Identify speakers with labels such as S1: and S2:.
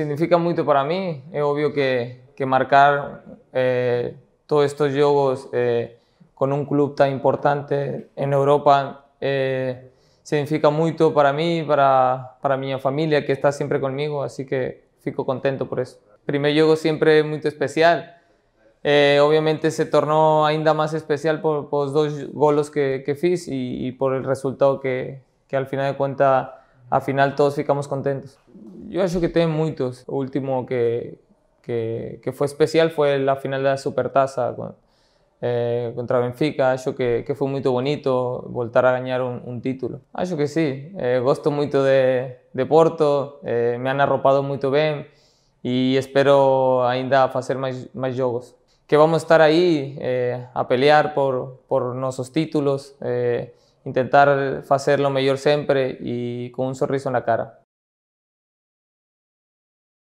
S1: Significa mucho para mí, es obvio que, marcar eh, todos estos juegos eh, con un club tan importante en Europa eh, significa mucho para mí, para, mi familia que está siempre conmigo, así que fico contento por eso. primer juego siempre muy especial, obviamente se tornó ainda más especial por, los dos goles que, que fiz y, por el resultado que, al final de cuenta, al final todos ficamos contentos. Yo acho que tem muitos. O último que, que, especial fue la final da Supertaça eh, contra Benfica. Acho que, que muy bonito voltar a ganar un título. Acho que Sí. Eh, gosto mucho de, de Porto, eh, me han arropado muy bien y espero ainda hacer mais, mais jogos. Que vamos estar ahí, eh, a pelear por, por títulos, eh, intentar lo mejor siempre y y un un sorriso la cara.